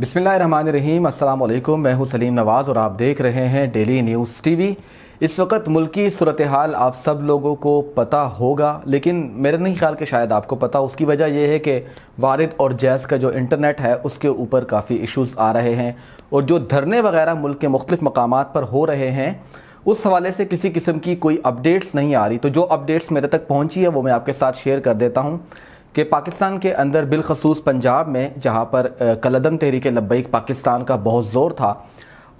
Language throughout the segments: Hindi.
बिसमीम अल्लाम मैं हूं सलीम नवाज़ और आप देख रहे हैं डेली न्यूज़ टीवी इस वक्त मुल्की सूरत हाल आप सब लोगों को पता होगा लेकिन मेरे नहीं ख्याल के शायद आपको पता उसकी वजह यह है कि वारद और जैस का जो इंटरनेट है उसके ऊपर काफ़ी इश्यूज़ आ रहे हैं और जो धरने वगैरह मुल्क के मुख्तफ मकाम पर हो रहे हैं उस हवाले से किसी किस्म की कोई अपडेट्स नहीं आ रही तो जो अपडेट्स मेरे तक पहुँची है वो मैं आपके साथ शेयर कर देता हूँ कि पाकिस्तान के अंदर बिलखसूस पंजाब में जहाँ पर कलदम तहरीक लब्बैक पाकिस्तान का बहुत ज़ोर था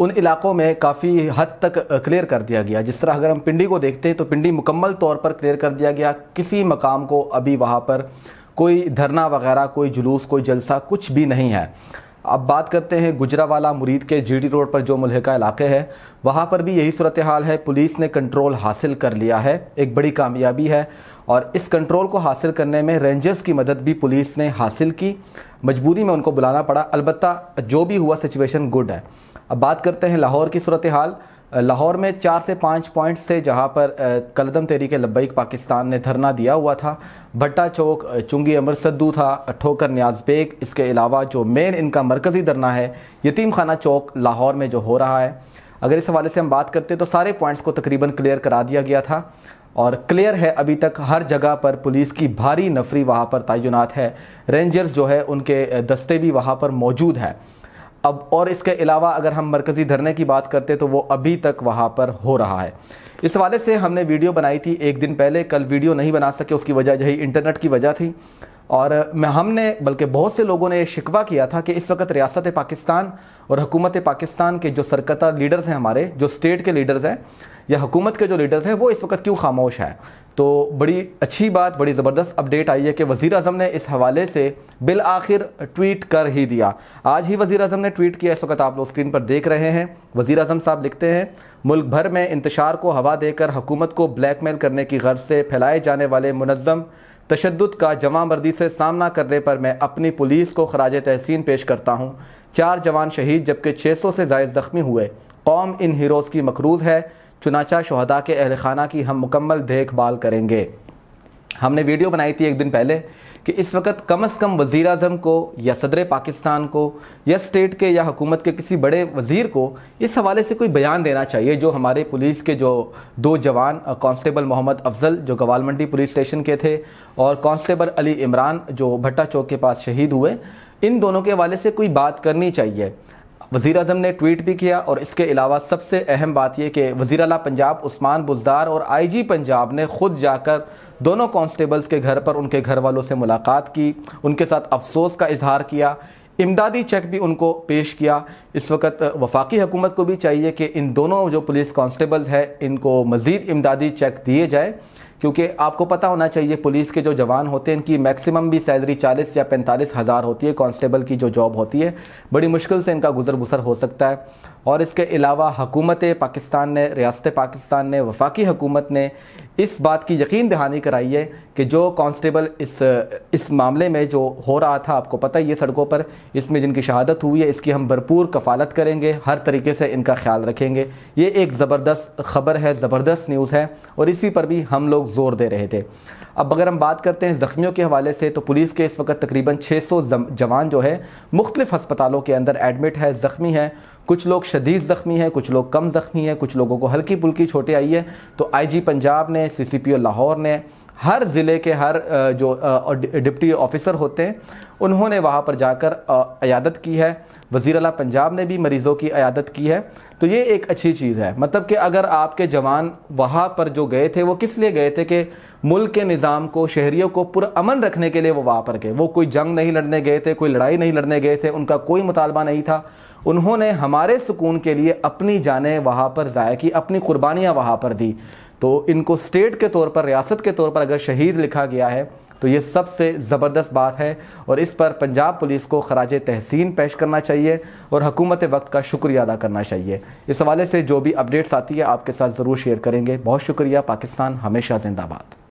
उन इलाकों में काफ़ी हद तक क्लियर कर दिया गया जिस तरह अगर हम पिंडी को देखते हैं तो पिंडी मुकम्मल तौर पर क्लियर कर दिया गया किसी मकाम को अभी वहाँ पर कोई धरना वगैरह कोई जुलूस कोई जलसा कुछ भी नहीं है अब बात करते हैं गुजरावाला मुरीद के जीडी रोड पर जो मुलहका इलाके हैं वहाँ पर भी यही सूरत हाल है पुलिस ने कंट्रोल हासिल कर लिया है एक बड़ी कामयाबी है और इस कंट्रोल को हासिल करने में रेंजर्स की मदद भी पुलिस ने हासिल की मजबूरी में उनको बुलाना पड़ा अलबत्त जो भी हुआ सिचुएशन गुड है अब बात करते हैं लाहौर की सूरत हाल लाहौर में चार से पाँच पॉइंट्स थे जहां पर कलदम तहरीक लब्बैक पाकिस्तान ने धरना दिया हुआ था भट्टा चौक चुंगी अमर सद्दू था ठोकर न्याज बेग इसके अलावा जो मेन इनका मरकज़ी धरना है यतीम खाना चौक लाहौर में जो हो रहा है अगर इस हवाले से हम बात करते हैं तो सारे पॉइंट्स को तकरीबन क्लियर करा दिया गया था और क्लियर है अभी तक हर जगह पर पुलिस की भारी नफरी वहाँ पर तैनात है रेंजर्स जो है उनके दस्ते भी वहाँ पर मौजूद है अब और इसके अलावा अगर हम मरकज़ी धरने की बात करते तो वो अभी तक वहाँ पर हो रहा है इस वाले से हमने वीडियो बनाई थी एक दिन पहले कल वीडियो नहीं बना सके उसकी वजह यही इंटरनेट की वजह थी और हमने बल्कि बहुत से लोगों ने यह शिकवा किया था कि इस वक्त रियासत पाकिस्तान और हुकूमत पाकिस्तान के जो सरकता लीडर्स हैं हमारे जो स्टेट के लीडर्स हैं या हुकूमत के जो लीडर्स हैं वो इस वक्त क्यों खामोश हैं तो बड़ी अच्छी बात बड़ी ज़बरदस्त अपडेट आई है कि वज़ी अजम ने इस हवाले से बिल आखिर ट्वीट कर ही दिया आज ही वज़ी अजम ने ट्वीट किया इस वक्त आप लोग स्क्रीन पर देख रहे हैं वज़ी अजम साहब लिखते हैं मुल्क भर में इंतशार को हवा देकर हुकूमत को ब्लैकमेल करने की गर्ज से फैलाए जाने वाले मुनज़म तशद का जमा मर्दी से सामना करने पर मैं अपनी पुलिस को खराज तहसीन पेश करता हूँ चार जवान शहीद जबकि छः सौ से जायद ज़ख्मी हुए कौम इन हीरोज़ की मकरूज है चुनाचा शहदा के अहल खाना की हम मुकम्मल देखभाल करेंगे हमने वीडियो बनाई थी एक दिन पहले कि इस वक्त कम अज़ कम वज़ी अजम को या सदर पाकिस्तान को या स्टेट के या हुकूमत के किसी बड़े वज़ीर को इस हवाले से कोई बयान देना चाहिए जो हमारे पुलिस के जो दो जवान कांस्टेबल मोहम्मद अफजल जो गवाल मंडी पुलिस स्टेशन के थे और कांस्टेबल अली इमरान जो भट्टा चौक के पास शहीद हुए इन दोनों के हवाले से कोई बात करनी चाहिए वजीर अजम ने ट्वीट भी किया और इसके अलावा सबसे अहम बात यह कि वजीर अला पंजाब उस्मान बुजदार और आई जी पंजाब ने खुद जाकर दोनों कांस्टेबल्स के घर पर उनके घर वालों से मुलाकात की उनके साथ अफसोस का इजहार किया इमदादी चेक भी उनको पेश किया इस वक्त वफाकी हुकूमत को भी चाहिए कि इन दोनों जो पुलिस कांस्टेबल्स हैं इनको मज़ीद इमदादी चेक दिए जाए क्योंकि आपको पता होना चाहिए पुलिस के जो जवान होते हैं इनकी मैक्सिमम भी सैलरी चालीस या पैंतालीस हज़ार होती है कांस्टेबल की जो जॉब होती है बड़ी मुश्किल से इनका गुजर बसर हो सकता है और इसके अलावा हकूमत पाकिस्तान ने रियासत पाकिस्तान ने वफाकी हकूमत ने इस बात की यकीन दहानी कराई है कि जो कांस्टेबल इस इस मामले में जो हो रहा था आपको पता ही है सड़कों पर इसमें जिनकी शहादत हुई है इसकी हम भरपूर कफालत करेंगे हर तरीके से इनका ख्याल रखेंगे ये एक ज़बरदस्त खबर है ज़बरदस्त न्यूज़ है और इसी पर भी हम लोग ज़ोर दे रहे थे अब अगर हम बात करते हैं ज़ख्मियों के हवाले से तो पुलिस के इस वक्त तकरीबन 600 जवान जो है मुख्तलिफ हस्पतालों के अंदर एडमिट है ज़ख्मी है कुछ लोग शदीद ज़ख्मी हैं कुछ लोग कम ज़ख्मी हैं कुछ लोगों को हल्की पुल्की छोटे आई है तो आईजी पंजाब ने सीसीपीओ लाहौर ने हर ज़िले के हर जो डिप्टी ऑफिसर होते हैं उन्होंने वहाँ पर जाकर अयादत की है वज़ी अला पंजाब ने भी मरीज़ों की अयादत की है तो ये एक अच्छी चीज़ है मतलब कि अगर आपके जवान वहाँ पर जो गए थे वो किस लिए गए थे कि मुल्क के निज़ाम को शहरीों को पुरान रखने के लिए वो वहाँ पर गए वो कोई जंग नहीं लड़ने गए थे कोई लड़ाई नहीं लड़ने गए थे उनका कोई मुतालबा नहीं था उन्होंने हमारे सुकून के लिए अपनी जानें वहाँ पर ज़ाय की अपनी कुर्बानियाँ वहाँ पर दी तो इनको स्टेट के तौर पर रियासत के तौर पर अगर शहीद लिखा गया है तो ये सबसे ज़बरदस्त बात है और इस पर पंजाब पुलिस को खराज तहसीन पेश करना चाहिए और हकूमत वक्त का शुक्रिया अदा करना चाहिए इस हवाले से जो भी अपडेट्स आती है आपके साथ ज़रूर शेयर करेंगे बहुत शुक्रिया पाकिस्तान हमेशा जिंदाबाद